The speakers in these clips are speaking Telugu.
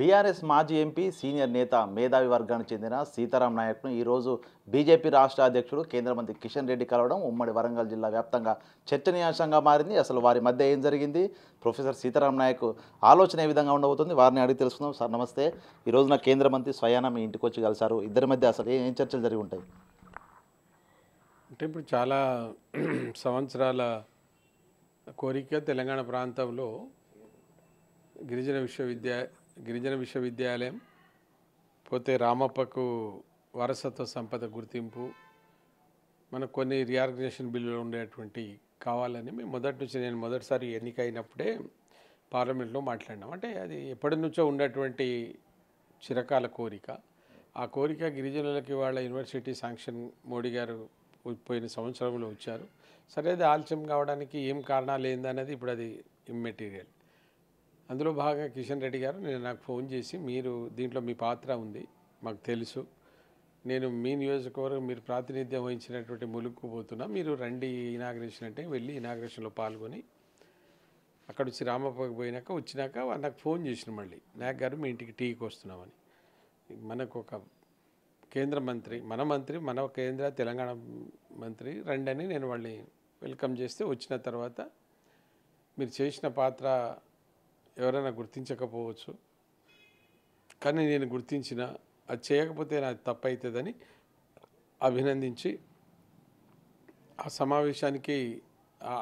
బీఆర్ఎస్ మాజీ ఎంపీ సీనియర్ నేత మేధావి వర్గానికి చెందిన సీతారాం నాయక్ను ఈరోజు బీజేపీ రాష్ట్ర అధ్యక్షుడు కేంద్ర మంత్రి కిషన్ రెడ్డి కలవడం ఉమ్మడి వరంగల్ జిల్లా వ్యాప్తంగా చర్చనీయాంశంగా మారింది అసలు వారి మధ్య ఏం జరిగింది ప్రొఫెసర్ సీతారాం నాయక్ ఆలోచన ఏ విధంగా ఉండబోతుంది వారిని అడిగి తెలుసుకుందాం సార్ నమస్తే ఈ రోజున కేంద్ర మంత్రి స్వయానా మీ ఇంటికి వచ్చి కలిసారు ఇద్దరి మధ్య అసలు ఏం చర్చలు జరిగి ఉంటాయి అంటే ఇప్పుడు చాలా సంవత్సరాల కోరిక తెలంగాణ ప్రాంతంలో గిరిజన విశ్వవిద్యాలయ గిరిజన విశ్వవిద్యాలయం పోతే రామప్పకు వారసత్వ సంపద గుర్తింపు మనకు కొన్ని రీఆర్గనైజేషన్ బిల్లులు ఉండేటువంటి కావాలని మేము మొదటి నుంచి నేను మొదటిసారి ఎన్నికైనప్పుడే పార్లమెంట్లో మాట్లాడినాం అంటే అది ఎప్పటి నుంచో ఉన్నటువంటి చిరకాల కోరిక ఆ కోరిక గిరిజనులకి వాళ్ళ యూనివర్సిటీ శాంక్షన్ మోడీ గారు పోయిన సంవత్సరంలో వచ్చారు సరే అది ఆలస్యం కావడానికి ఏం కారణాలు ఏందనేది ఇప్పుడు అది ఇమ్మెటీరియల్ అందులో బాగా కిషన్ రెడ్డి గారు నేను నాకు ఫోన్ చేసి మీరు దీంట్లో మీ పాత్ర ఉంది మాకు తెలుసు నేను మీ నియోజకవర్గం మీరు ప్రాతినిధ్యం వహించినటువంటి పోతున్నా మీరు రండి ఇనాగ్రేషన్ అంటే వెళ్ళి ఇనాగ్రేషన్లో పాల్గొని అక్కడ వచ్చి రామప్పకి పోయినాక వచ్చినాక నాకు ఫోన్ చేసిన మళ్ళీ నాయక్ గారు మీ ఇంటికి టీకి వస్తున్నామని మనకు ఒక కేంద్ర మంత్రి మన మంత్రి మన కేంద్ర తెలంగాణ మంత్రి రండి అని నేను వాళ్ళని వెల్కమ్ చేస్తే వచ్చిన తర్వాత మీరు చేసిన పాత్ర ఎవరైనా గుర్తించకపోవచ్చు కానీ నేను గుర్తించిన అది చేయకపోతే నాది తప్పు అవుతుందని అభినందించి ఆ సమావేశానికి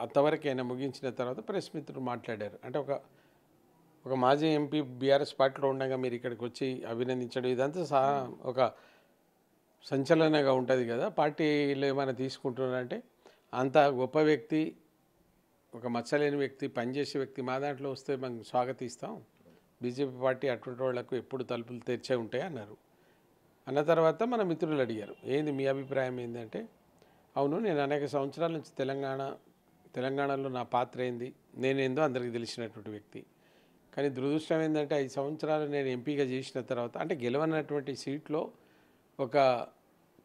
అంతవరకైనా ముగించిన తర్వాత ప్రెస్ మిత్రుడు మాట్లాడారు అంటే ఒక ఒక మాజీ ఎంపీ బీఆర్ఎస్ పార్టీలో ఉండగా మీరు ఇక్కడికి వచ్చి అభినందించడం ఇదంతా సా ఒక సంచలనంగా ఉంటుంది కదా పార్టీలో ఏమైనా తీసుకుంటున్నారంటే అంత గొప్ప వ్యక్తి ఒక మచ్చలేని వ్యక్తి పనిచేసే వ్యక్తి మా దాంట్లో వస్తే మనం స్వాగతిస్తాం బీజేపీ పార్టీ అటువంటి వాళ్ళకు ఎప్పుడు తలుపులు తెరిచే ఉంటాయి అన్నారు అన్న తర్వాత మన మిత్రులు అడిగారు ఏంది మీ అభిప్రాయం ఏంటంటే అవును నేను అనేక సంవత్సరాల నుంచి తెలంగాణ తెలంగాణలో నా పాత్ర ఏంది నేనేందో అందరికీ తెలిసినటువంటి వ్యక్తి కానీ దురదృష్టం ఏంటంటే ఐదు సంవత్సరాలు నేను ఎంపీగా చేసిన తర్వాత అంటే గెలవనటువంటి సీట్లో ఒక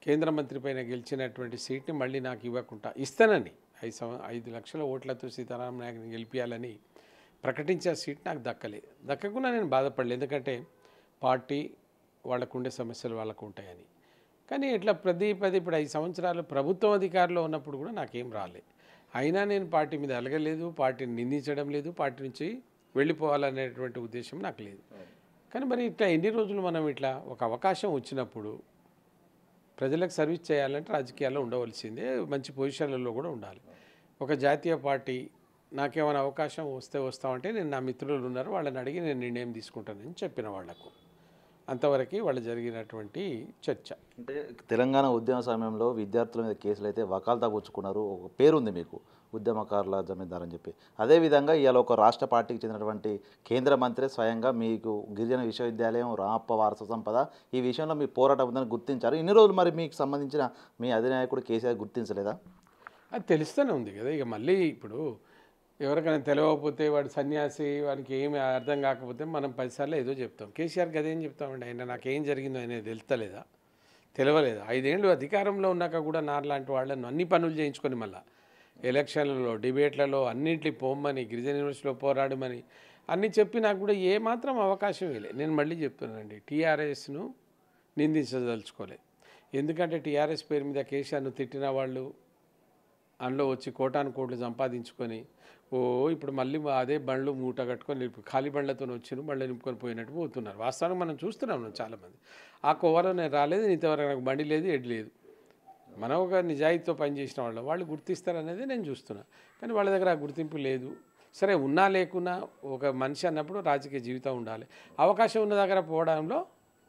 కేంద్ర మంత్రి పైన గెలిచినటువంటి సీట్ని మళ్ళీ నాకు ఇవ్వకుండా ఇస్తానని ఐదు సంవ ఐదు లక్షల ఓట్లతో సీతారాం నాయకుని గెలిపించాలని ప్రకటించే సీట్ నాకు దక్కలేదు దక్కకుండా నేను బాధపడలేదు ఎందుకంటే పార్టీ వాళ్ళకు ఉండే సమస్యలు వాళ్ళకు ఉంటాయని కానీ ఇట్లా ప్రతి పది ఇప్పుడు ఐదు సంవత్సరాలు ప్రభుత్వం అధికారంలో ఉన్నప్పుడు కూడా నాకేం రాలేదు అయినా నేను పార్టీ మీద అలగలేదు పార్టీని నిందించడం లేదు పార్టీ నుంచి వెళ్ళిపోవాలనేటువంటి ఉద్దేశం నాకు లేదు కానీ మరి ఇట్లా ఎన్ని రోజులు మనం ఇట్లా ఒక అవకాశం వచ్చినప్పుడు ప్రజలకు సర్వీస్ చేయాలంటే రాజకీయాల్లో ఉండవలసిందే మంచి పొజిషన్లలో కూడా ఉండాలి ఒక జాతీయ పార్టీ నాకేమైనా అవకాశం వస్తే వస్తామంటే నేను నా మిత్రులు ఉన్నారు వాళ్ళని అడిగి నేను నిర్ణయం తీసుకుంటానని చెప్పిన వాళ్లకు అంతవరకు వాళ్ళు జరిగినటువంటి చర్చ అంటే తెలంగాణ ఉద్యమ సమయంలో విద్యార్థుల మీద కేసులు అయితే వకాల్తా తగ్గుచ్చుకున్నారు ఒక పేరుంది మీకు ఉద్యమకారుల జమీందార్ అని చెప్పి అదేవిధంగా ఇవాళ ఒక రాష్ట్ర పార్టీకి చెందినటువంటి కేంద్ర మంత్రి స్వయంగా మీకు గిరిజన విశ్వవిద్యాలయం రామప్ప వారస సంపద ఈ విషయంలో మీ పోరాటం ఉందని గుర్తించారు ఇన్ని రోజులు మరి మీకు సంబంధించిన మీ అధినాయకుడు కేసీఆర్ గుర్తించలేదా అది తెలుస్తూనే ఉంది కదా ఇక మళ్ళీ ఇప్పుడు ఎవరికైనా తెలియకపోతే వాడు సన్యాసి వాడికి ఏమి అర్థం కాకపోతే మనం పదిసార్లు ఏదో చెప్తాం కేసీఆర్కి ఏం చెప్తామండి ఆయన నాకేం జరిగిందో అనేది తెలుస్తలేదా తెలియలేదు ఐదేళ్ళు అధికారంలో ఉన్నాక కూడా నాలాంటి వాళ్ళను అన్ని పనులు చేయించుకొని మళ్ళీ ఎలక్షన్లలో డిబేట్లలో అన్నింటినీ పోమ్మని గిరిజన యూనివర్సిటీలో పోరాడమని అన్ని చెప్పి నాకు కూడా ఏమాత్రం అవకాశం ఇవ్వలేదు నేను మళ్ళీ చెప్తున్నానండి టీఆర్ఎస్ను నిందించదలుచుకోలే ఎందుకంటే టీఆర్ఎస్ పేరు మీద కేసీఆర్ను తిట్టిన వాళ్ళు అందులో వచ్చి కోటాను కోట్లు సంపాదించుకొని ఓ ఇప్పుడు మళ్ళీ అదే బండ్లు మూట కట్టుకొని ఖాళీ బండ్లతో వచ్చిన బండ్లు నింపుకొని పోయినట్టు పోతున్నారు వాస్తవానికి మనం చూస్తున్నాం చాలామంది ఆ కోవలో నేను రాలేదు ఇంతవరకు నాకు బండి లేదు ఎడ్ లేదు మనం ఒక నిజాయితీతో పనిచేసిన వాళ్ళు వాళ్ళు గుర్తిస్తారనేది నేను చూస్తున్నా కానీ వాళ్ళ దగ్గర ఆ గుర్తింపు లేదు సరే ఉన్నా లేకున్నా ఒక మనిషి అన్నప్పుడు రాజకీయ జీవితం ఉండాలి అవకాశం ఉన్న దగ్గర పోవడంలో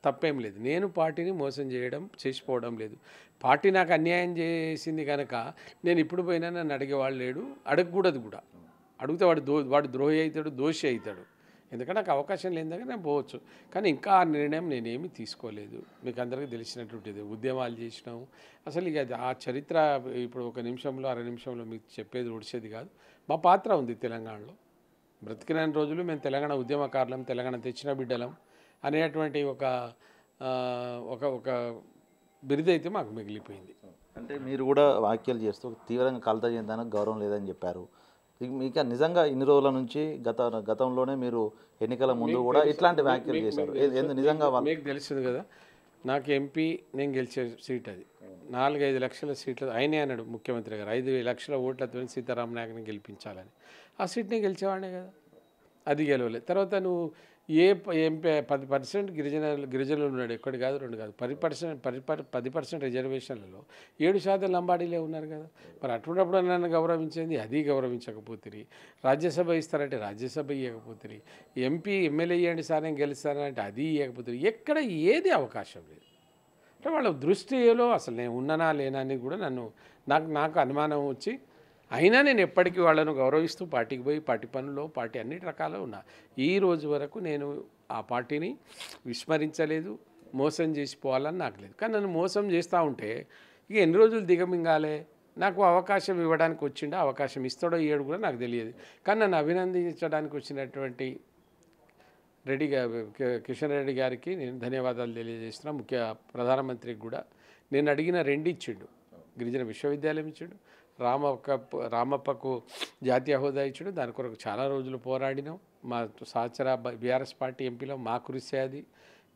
తప్పేం లేదు నేను పార్టీని మోసం చేయడం చేసిపోవడం లేదు పార్టీ నాకు అన్యాయం చేసింది కనుక నేను ఇప్పుడు పోయినా నన్ను వాళ్ళు లేడు అడగకూడదు కూడా అడిగితే వాడు దో వాడు ద్రోహి అవుతాడు దోషి అవుతాడు ఎందుకంటే నాకు అవకాశం లేని దగ్గర నేను పోవచ్చు కానీ ఇంకా ఆ నిర్ణయం నేనేమి తీసుకోలేదు మీకు అందరికీ తెలిసినటువంటిది ఉద్యమాలు చేసినాము అసలు ఇక ఆ చరిత్ర ఇప్పుడు ఒక నిమిషంలో అర నిమిషంలో మీకు చెప్పేది ఉడిసేది కాదు మా పాత్ర ఉంది తెలంగాణలో బ్రతికిన రోజులు మేము తెలంగాణ ఉద్యమకారులం తెలంగాణ తెచ్చిన బిడ్డలం అనేటువంటి ఒక ఒక ఒక బిరుదైతే మాకు మిగిలిపోయింది అంటే మీరు కూడా వ్యాఖ్యలు చేస్తూ తీవ్రంగా కలత చెందానికి గౌరవం లేదని చెప్పారు మీకు నిజంగా ఇన్ని రోజుల నుంచి గత గతంలోనే మీరు ఎన్నికల ముందు కూడా ఇట్లాంటి వ్యాఖ్యలు చేశారు నిజంగా మీకు తెలిసింది కదా నాకు ఎంపీ నేను గెలిచే సీట్ అది నాలుగైదు లక్షల సీట్లు ఆయనే అన్నాడు ముఖ్యమంత్రి గారు ఐదు లక్షల ఓట్లతో సీతారామ నాయకని గెలిపించాలని ఆ సీట్ని గెలిచేవాడినే కదా అది గెలవలేదు తర్వాత నువ్వు ఏ ఎంపీ పది పర్సెంట్ గిరిజన గిరిజనులు ఉన్నాడు ఎక్కడి కాదు రెండు కాదు పది పర్సెంట్ పది పది పర్సెంట్ రిజర్వేషన్లలో ఏడు శాతం లంబాడీలే ఉన్నారు కదా మరి అటువంటిప్పుడు నన్ను గౌరవించింది అది గౌరవించకపోతే రాజ్యసభ ఇస్తారంటే రాజ్యసభ ఇవ్వకపోతే ఎంపీ ఎమ్మెల్యే ఇవ్వండి సార్ నేను గెలుస్తారంటే అది ఇవ్వకపోతే ఎక్కడ ఏది అవకాశం లేదు అంటే వాళ్ళ దృష్టిలో అసలు నేను ఉన్నానా లేనా అని కూడా నన్ను నాకు నాకు అనుమానం వచ్చి అయినా నేను ఎప్పటికీ వాళ్ళను గౌరవిస్తూ పార్టీకి పోయి పార్టీ పనుల్లో పార్టీ అన్ని రకాలు ఉన్నా ఈ రోజు వరకు నేను ఆ పార్టీని విస్మరించలేదు మోసం చేసిపోవాలని నాకు లేదు కానీ నన్ను మోసం చేస్తూ ఉంటే ఇక ఎన్ని రోజులు దిగమింగాలే నాకు అవకాశం ఇవ్వడానికి వచ్చిండో అవకాశం ఇస్తాడో ఇయ్యడు కూడా నాకు తెలియదు కానీ నన్ను అభినందించడానికి వచ్చినటువంటి రెడ్డి కిషన్ రెడ్డి గారికి నేను ధన్యవాదాలు తెలియజేస్తున్నాను ముఖ్య ప్రధానమంత్రికి కూడా నేను అడిగిన రెండు ఇచ్చిండు గిరిజన విశ్వవిద్యాలయం ఇచ్చిండు రామక్క రామప్పకు జాతీయ హోదా ఇచ్చాడు దాని కొరకు చాలా రోజులు పోరాడినాం మా సహచర బీఆర్ఎస్ పార్టీ ఎంపీలో మా కృషి అది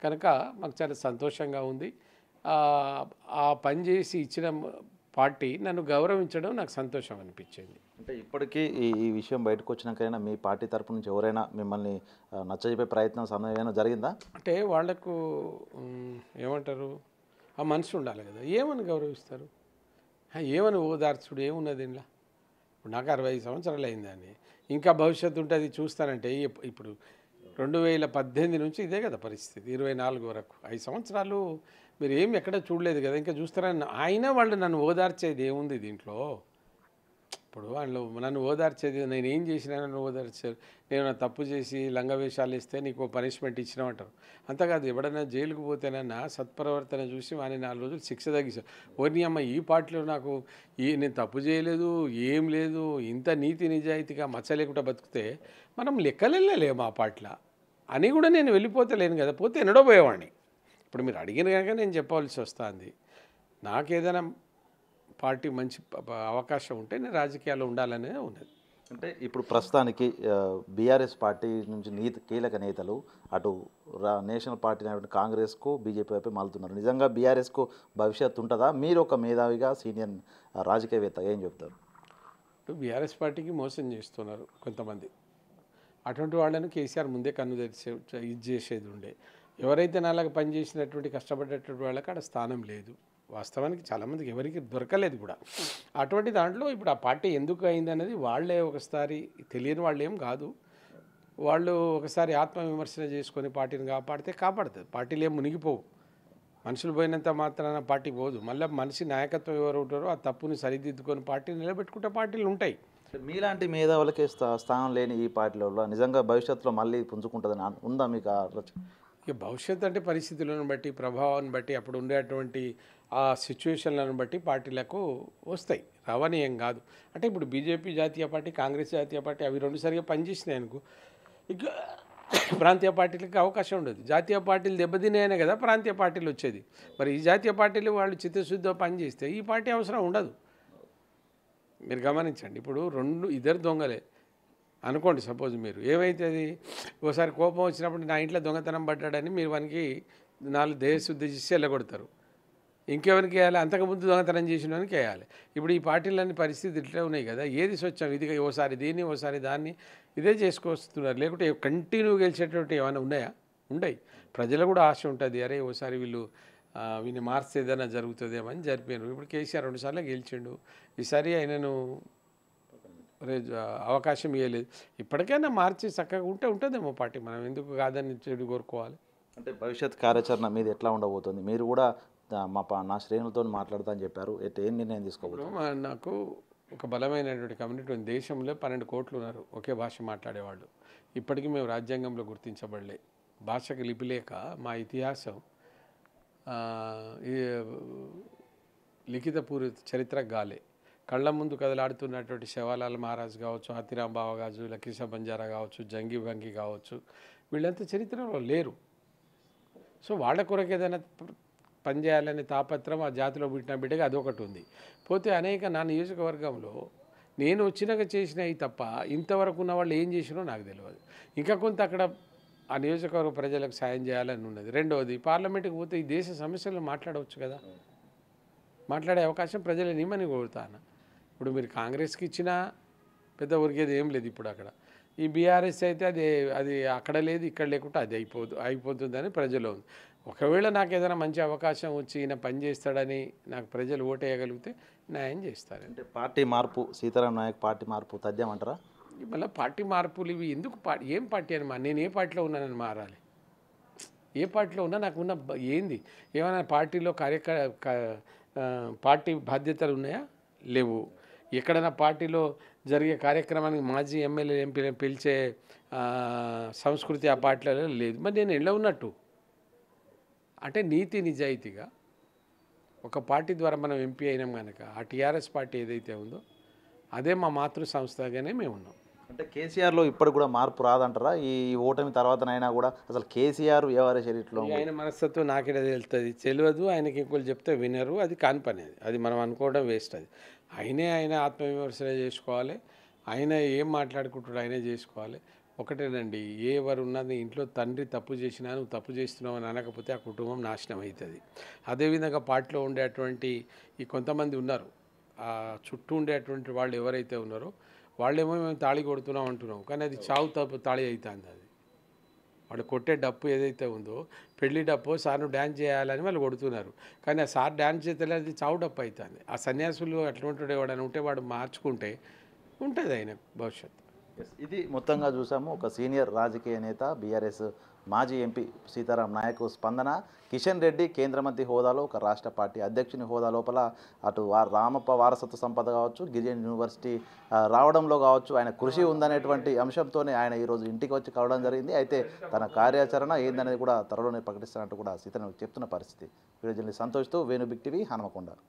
కనుక మాకు చాలా సంతోషంగా ఉంది ఆ పని చేసి ఇచ్చిన పార్టీ నన్ను గౌరవించడం నాకు సంతోషం అనిపించింది అంటే ఇప్పటికీ ఈ ఈ విషయం బయటకు వచ్చినాకైనా మీ పార్టీ తరపు నుంచి ఎవరైనా మిమ్మల్ని నచ్చజెప్పే ప్రయత్నం సమయమైనా జరిగిందా అంటే వాళ్లకు ఏమంటారు ఆ మనసు ఉండాలి కదా ఏమని గౌరవిస్తారు ఏమని ఓదార్చుడు ఏమున్నది ఇంట్లో ఇప్పుడు నాకు అరవై ఐదు సంవత్సరాలు అయిందని ఇంకా భవిష్యత్తు ఉంటే అది చూస్తానంటే ఇప్పుడు రెండు వేల పద్దెనిమిది నుంచి ఇదే కదా పరిస్థితి ఇరవై నాలుగు వరకు ఐదు సంవత్సరాలు మీరు ఏమి ఎక్కడ చూడలేదు కదా ఇంకా చూస్తారని ఆయన వాళ్ళు నన్ను ఓదార్చేది ఏముంది దీంట్లో ఇప్పుడు వాళ్ళు నన్ను ఓదార్చేది నేను ఏం చేసినా నన్ను ఓదార్చారు నేను నా తప్పు చేసి లంగవేషాలు ఇస్తే నీకు పనిష్మెంట్ ఇచ్చినామంటారు అంతేకాదు ఎవడన్నా జైలుకు పోతేనన్నా సత్ప్రవర్తన చూసి వాని నాలుగు రోజులు శిక్ష తగ్గించారు ఓర్ని అమ్మ ఈ పాటలో నాకు ఈ నేను తప్పు చేయలేదు ఏం లేదు ఇంత నీతి నిజాయితీగా మచ్చ లేకుండా బతికితే మనం లెక్కలెళ్ళలేము ఆ పాటల అని కూడా నేను వెళ్ళిపోతలేను కదా పోతే ఎన్నడో పోయేవాడిని ఇప్పుడు మీరు అడిగిన కనుక నేను చెప్పవలసి వస్తుంది నాకేదైనా పార్టీ మంచి అవకాశం ఉంటే నేను రాజకీయాల్లో ఉండాలనే ఉన్నది అంటే ఇప్పుడు ప్రస్తుతానికి బీఆర్ఎస్ పార్టీ నుంచి నీత కీలక నేతలు అటు నేషనల్ పార్టీ అయినటువంటి కాంగ్రెస్కు బీజేపీ వైపు మలుతున్నారు నిజంగా బీఆర్ఎస్కు భవిష్యత్తు ఉంటుందా మీరు ఒక మేధావిగా సీనియర్ రాజకీయవేత్త ఏం చెప్తారు బీఆర్ఎస్ పార్టీకి మోసం చేస్తున్నారు కొంతమంది అటువంటి వాళ్ళను కేసీఆర్ ముందే కన్ను తెరిచే ఇది చేసేది ఉండే ఎవరైతే నాలాగా పనిచేసినటువంటి కష్టపడేటటువంటి వాళ్ళకి అక్కడ స్థానం లేదు వాస్తవానికి చాలామందికి ఎవరికి దొరకలేదు కూడా అటువంటి దాంట్లో ఇప్పుడు ఆ పార్టీ ఎందుకు అయింది అనేది వాళ్ళే ఒకసారి తెలియని వాళ్ళు ఏం కాదు వాళ్ళు ఒకసారి ఆత్మవిమర్శన చేసుకొని పార్టీని కాపాడితే కాపాడుతుంది పార్టీలు ఏం మునిగిపోవు మనుషులు పోయినంత మాత్రాన పార్టీ పోదు మళ్ళీ మనిషి నాయకత్వం ఎవరు ఉంటారో ఆ తప్పుని సరిదిద్దుకొని పార్టీని నిలబెట్టుకుంటే పార్టీలు ఉంటాయి మీలాంటి మేధావులకే స్థానం లేని ఈ పార్టీలలో నిజంగా భవిష్యత్తులో మళ్ళీ పుంజుకుంటుందని ఉందా మీకు ఇక భవిష్యత్తు అంటే పరిస్థితులను బట్టి ప్రభావాన్ని బట్టి అప్పుడు ఉండేటువంటి ఆ సిచ్యువేషన్లను బట్టి పార్టీలకు వస్తాయి రావని ఏం కాదు అంటే ఇప్పుడు బీజేపీ జాతీయ పార్టీ కాంగ్రెస్ జాతీయ పార్టీ అవి రెండు సరిగా పనిచేసినాయి అనుకో ఇక ప్రాంతీయ పార్టీలకు అవకాశం ఉండదు జాతీయ పార్టీలు దెబ్బతినాయనే కదా ప్రాంతీయ పార్టీలు వచ్చేది మరి ఈ జాతీయ పార్టీలు వాళ్ళు చిత్తశుద్ధితో పనిచేస్తే ఈ పార్టీ అవసరం ఉండదు మీరు గమనించండి ఇప్పుడు రెండు ఇద్దరు దొంగలే అనుకోండి సపోజ్ మీరు ఏమైతే అది ఓసారి కోపం వచ్చినప్పుడు నా ఇంట్లో దొంగతనం పడ్డాడని మీరు వానికి నాలుగు దేశశుద్ధి చేసి వెళ్ళగొడతారు ఇంకెవరికి వేయాలి అంతకుముందు దొంగతనం చేసిన వానికి వేయాలి ఇప్పుడు ఈ పార్టీలన్నీ పరిస్థితి ఇట్లే ఉన్నాయి కదా ఏది స్వచ్ఛం ఇది ఓసారి దీన్ని ఓసారి దాన్ని ఇదే చేసుకొస్తున్నారు లేకుంటే కంటిన్యూ గెలిచేటువంటి ఏమైనా ఉన్నాయా ఉండయి ప్రజలు కూడా ఆశ ఉంటుంది అరే ఓసారి వీళ్ళు వీని మార్చేదైనా జరుగుతుందేమని జరిపాను ఇప్పుడు కేసీఆర్ రెండుసార్లు గెలిచిండు ఈసారి ఆయనను అవకాశం ఇవ్వలేదు ఇప్పటికైనా మార్చి చక్కగా ఉంటే ఉంటుందేమో పార్టీ మనం ఎందుకు కాదని చెడు కోరుకోవాలి అంటే భవిష్యత్ కార్యాచరణ మీద ఎట్లా ఉండబోతుంది మీరు కూడా మా నా శ్రేణులతో మాట్లాడుతా అని చెప్పారు అయితే ఏం నిర్ణయం తీసుకోవాలి నాకు ఒక బలమైనటువంటి కమ్యూనిటీ ఉంది దేశంలో పన్నెండు కోట్లు ఉన్నారు ఒకే భాష మాట్లాడేవాళ్ళు ఇప్పటికీ మేము రాజ్యాంగంలో గుర్తించబడలే భాషకు లిపి లేక మా ఇతిహాసం లిఖితపూర్వ చరిత్ర గాలే కళ్ళ ముందు కదలాడుతున్నటువంటి శివాలాల్ మహారాజ్ కావచ్చు ఆతిరాం బావ కావచ్చు బంజారా కావచ్చు జంగి భంగి కావచ్చు వీళ్ళంతా చరిత్రలో లేరు సో వాళ్ళ కొరకు ఏదైనా పనిచేయాలనే తాపత్రం ఆ జాతిలో పుట్టిన బిడ్డగా అదొకటి ఉంది పోతే అనేక నా నియోజకవర్గంలో నేను వచ్చినాక చేసినవి తప్ప ఇంతవరకు ఉన్న వాళ్ళు ఏం చేసినో నాకు తెలియదు ఇంకా కొంత అక్కడ ఆ నియోజకవర్గ ప్రజలకు సాయం చేయాలని ఉన్నది రెండవది పార్లమెంట్కి పోతే ఈ దేశ సమస్యలను మాట్లాడవచ్చు కదా మాట్లాడే అవకాశం ప్రజలు నిమ్మని కోరుతాను ఇప్పుడు మీరు కాంగ్రెస్కి ఇచ్చినా పెద్ద ఊరికేది ఏం లేదు ఇప్పుడు అక్కడ ఈ బీఆర్ఎస్ అయితే అది అది అక్కడ లేదు ఇక్కడ లేకుండా అది అయిపోదు అయిపోతుందని ప్రజలు ఉంది ఒకవేళ నాకు ఏదైనా మంచి అవకాశం వచ్చి ఈయన పని చేస్తాడని నాకు ప్రజలు ఓటేయగలిగితే న్యాయం చేస్తారు అంటే పార్టీ మార్పు సీతారాం నాయక్ పార్టీ మార్పు తద్యమంటారా మళ్ళీ పార్టీ మార్పులు ఇవి ఎందుకు పార్టీ ఏం పార్టీ అని నేను ఏ పార్టీలో ఉన్నానని మారాలి ఏ పార్టీలో ఉన్నా నాకు ఉన్న ఏంది ఏమైనా పార్టీలో కార్యక పార్టీ బాధ్యతలు ఉన్నాయా లేవు ఎక్కడైనా పార్టీలో జరిగే కార్యక్రమానికి మాజీ ఎమ్మెల్యే ఎంపీ పిలిచే సంస్కృతి ఆ పార్టీలలో లేదు మరి నేను ఎలా ఉన్నట్టు అంటే నీతి నిజాయితీగా ఒక పార్టీ ద్వారా మనం ఎంపీ అయినాం కనుక ఆ టీఆర్ఎస్ పార్టీ ఏదైతే ఉందో అదే మా మాతృ సంస్థగానే మేము ఉన్నాం అంటే కేసీఆర్లో ఇప్పుడు కూడా మార్పు రాదంటారా ఈ ఓటమి అయినా కూడా అసలు కేసీఆర్ వ్యవహార చరిత్రలో ఆయన మనస్తత్వం నాకే తెలుస్తుంది తెలియదు ఆయనకి ఇంకోటి చెప్తే వినరు అది కాని అది అది మనం అనుకోవడం వేస్ట్ అది ఆయనే ఆయన ఆత్మవిమర్శనే చేసుకోవాలి ఆయన ఏం మాట్లాడుకుంటాడు ఆయనే చేసుకోవాలి ఒకటేనండి ఏ వారు ఉన్నది ఇంట్లో తండ్రి తప్పు చేసినా నువ్వు తప్పు చేస్తున్నావు అని అనకపోతే ఆ కుటుంబం నాశనం అవుతుంది అదేవిధంగా పార్టీలో ఉండేటువంటి ఈ కొంతమంది ఉన్నారు ఆ చుట్టూ ఉండేటువంటి వాళ్ళు ఎవరైతే ఉన్నారో వాళ్ళేమో మేము తాళి కొడుతున్నాం అంటున్నాం కానీ అది చావు తప్పు తాళి అవుతుంది అది వాళ్ళు కొట్టే డప్పు ఏదైతే ఉందో పెళ్లి డప్పు సార్ను డ్యాన్స్ చేయాలని వాళ్ళు కొడుతున్నారు కానీ ఆ సార్ డ్యాన్స్ చేస్తే అది చావు డప్పు అవుతుంది ఆ సన్యాసులు అటువంటి వాడని ఉంటే వాడు మార్చుకుంటే ఉంటుంది ఆయన భవిష్యత్తు ఇది మొత్తంగా చూసాము ఒక సీనియర్ రాజకీయ నేత బీఆర్ఎస్ మాజీ ఎంపీ సీతారాం నాయక్ స్పందన కిషన్ రెడ్డి కేంద్ర మంత్రి హోదాలో ఒక రాష్ట్ర పార్టీ అధ్యక్షుని హోదా లోపల అటు రామప్ప వారసత్వ సంపద కావచ్చు గిరిజన యూనివర్సిటీ రావడంలో కావచ్చు ఆయన కృషి ఉందనేటువంటి అంశంతోనే ఆయన ఈరోజు ఇంటికి వచ్చి కలవడం జరిగింది అయితే తన కార్యాచరణ ఏందనేది కూడా త్వరలోనే ప్రకటిస్తున్నట్టు కూడా సీతారాం చెప్తున్న పరిస్థితి వీడియో జర్నలిస్ట్ సంతోష్తో వేణు బిక్టివి హనుమకొండ